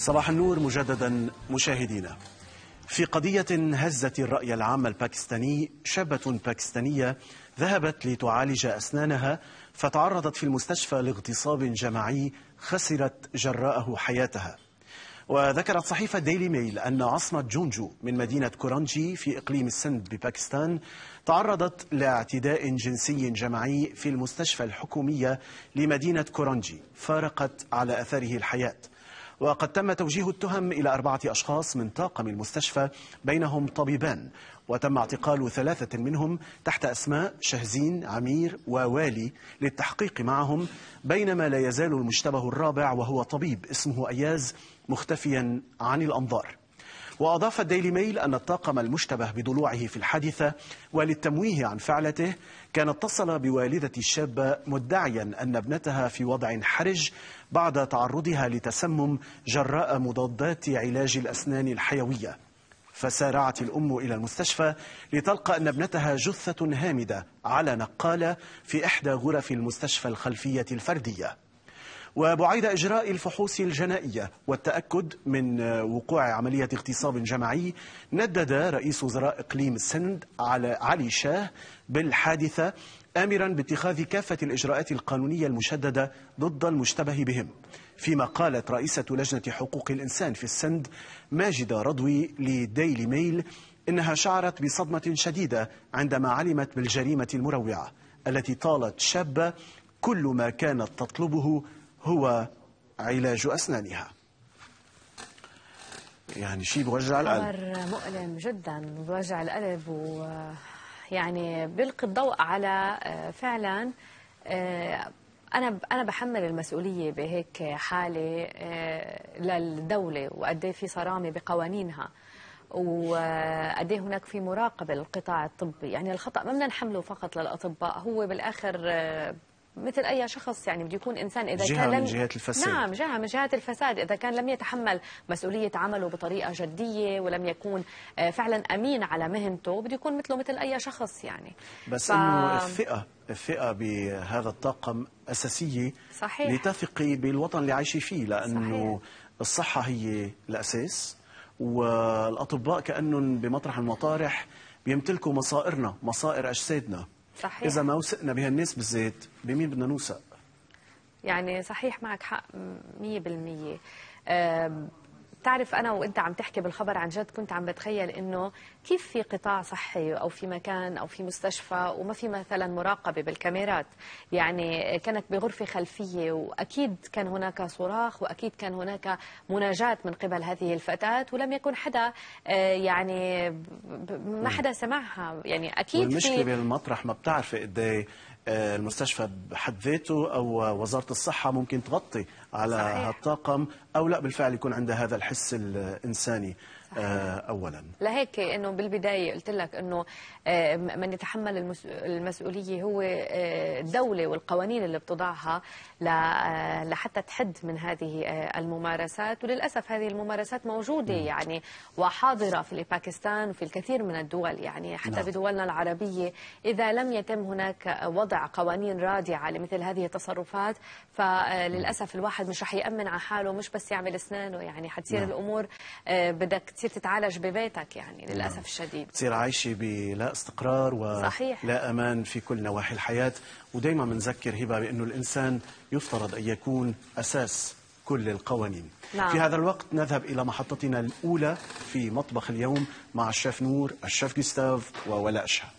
صباح النور مجددا مشاهدينا في قضية هزت الرأي العام الباكستاني شابة باكستانية ذهبت لتعالج أسنانها فتعرضت في المستشفى لاغتصاب جماعي خسرت جراءه حياتها وذكرت صحيفة ديلي ميل أن عصمة جونجو من مدينة كورانجي في إقليم السند بباكستان تعرضت لاعتداء جنسي جماعي في المستشفى الحكومية لمدينة كورانجي فارقت على أثره الحياة وقد تم توجيه التهم إلى أربعة أشخاص من طاقم المستشفى بينهم طبيبان وتم اعتقال ثلاثة منهم تحت أسماء شهزين عمير ووالي للتحقيق معهم بينما لا يزال المشتبه الرابع وهو طبيب اسمه أياز مختفيا عن الأنظار وأضاف الديلي ميل أن الطاقم المشتبه بضلوعه في الحادثة وللتمويه عن فعلته كان اتصل بوالدة الشابة مدعيا أن ابنتها في وضع حرج بعد تعرضها لتسمم جراء مضادات علاج الأسنان الحيوية فسارعت الأم إلى المستشفى لتلقى أن ابنتها جثة هامدة على نقالة في إحدى غرف المستشفى الخلفية الفردية وبعيد إجراء الفحوص الجنائية والتأكد من وقوع عملية اغتصاب جماعي ندد رئيس وزراء إقليم السند على علي شاه بالحادثة آمرا باتخاذ كافة الإجراءات القانونية المشددة ضد المشتبه بهم فيما قالت رئيسة لجنة حقوق الإنسان في السند ماجدة رضوي لديلي ميل إنها شعرت بصدمة شديدة عندما علمت بالجريمة المروعة التي طالت شابة كل ما كانت تطلبه هو علاج أسنانها يعني شيء بوجع القلب أمر مؤلم جدا بوجع القلب ويعني بيلقي الضوء على آه، فعلا آه، أنا أنا بحمل المسؤولية بهيك حالة آه، للدولة وقد إيه في صرامة بقوانينها وقد إيه هناك في مراقبة للقطاع الطبي يعني الخطأ ما بدنا نحمله فقط للأطباء هو بالآخر مثل اي شخص يعني بده يكون انسان اذا جهة كان من جهات الفساد نعم جهه من جهات الفساد اذا كان لم يتحمل مسؤوليه عمله بطريقه جديه ولم يكون آه، فعلا امين على مهنته بده يكون مثله مثل اي شخص يعني بس ف... انه الفئه الفئه بهذا الطاقم اساسيه صحيح لتثقي بالوطن اللي عايشه فيه لانه صحيح. الصحه هي الاساس والاطباء كانهم بمطرح المطارح بيمتلكوا مصائرنا مصائر اجسادنا صحيح إذا ما وثقنا بهالناس بالذات بمين بدنا نوثق؟ يعني صحيح معك حق 100% بتعرف انا وانت عم تحكي بالخبر عن جد كنت عم بتخيل انه كيف في قطاع صحي او في مكان او في مستشفى وما في مثلا مراقبه بالكاميرات يعني كانت بغرفه خلفيه واكيد كان هناك صراخ واكيد كان هناك مناجاه من قبل هذه الفتاه ولم يكن حدا آه، يعني ما حدا سمعها يعني اكيد والمشكله في بالمطرح ما بتعرفي قد إيه المستشفى بحد ذاته أو وزارة الصحة ممكن تغطي على صحيح. هالطاقم أو لا بالفعل يكون عندها هذا الحس الإنساني آه، اولا لهيك انه بالبدايه قلت لك انه آه، من يتحمل المسؤوليه هو آه، الدوله والقوانين اللي بتضعها لحتى تحد من هذه الممارسات وللاسف هذه الممارسات موجوده يعني وحاضره في باكستان وفي الكثير من الدول يعني حتى نعم. بدولنا العربيه اذا لم يتم هناك وضع قوانين رادعه لمثل هذه التصرفات فللاسف الواحد مش رح يامن على حاله مش بس يعمل اسنانه يعني حتصير نعم. الامور بدك تصير تتعالج ببيتك يعني نعم. للأسف نعم. الشديد تصير عايشة بلا استقرار ولا أمان في كل نواحي الحياة ودايما بنذكر هبة بأنه الإنسان يفترض أن يكون أساس كل القوانين نعم. في هذا الوقت نذهب إلى محطتنا الأولى في مطبخ اليوم مع الشيف نور الشيف جوستاف وولاء شهاب